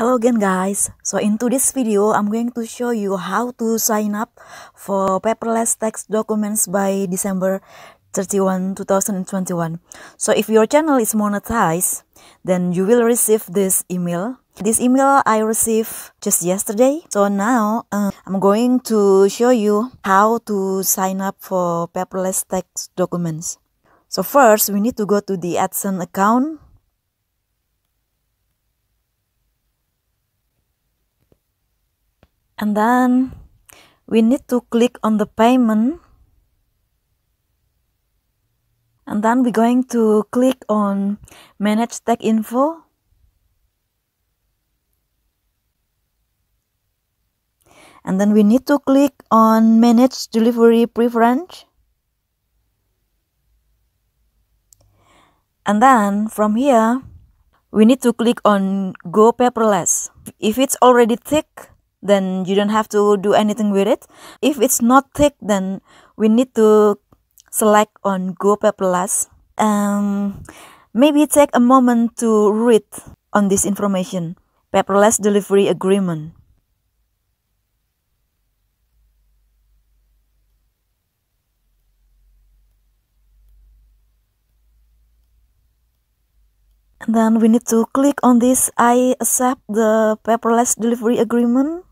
Hello again guys, so into this video I'm going to show you how to sign up for paperless tax documents by December 31, 2021. So if your channel is monetized, then you will receive this email. This email I received just yesterday. So now uh, I'm going to show you how to sign up for paperless tax documents. So first we need to go to the AdSense account and then we need to click on the payment and then we're going to click on manage tech info and then we need to click on manage delivery preference and then from here we need to click on go paperless if it's already thick then you don't have to do anything with it if it's not thick then we need to select on Gope Plus um, maybe take a moment to read on this information paperless delivery agreement And then we need to click on this I accept the paperless delivery agreement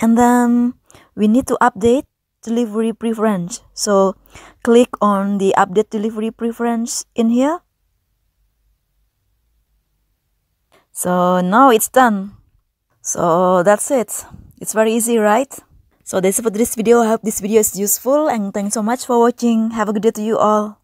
and then we need to update delivery preference so click on the update delivery preference in here so now it's done so that's it it's very easy right so that's it for this video i hope this video is useful and thanks so much for watching have a good day to you all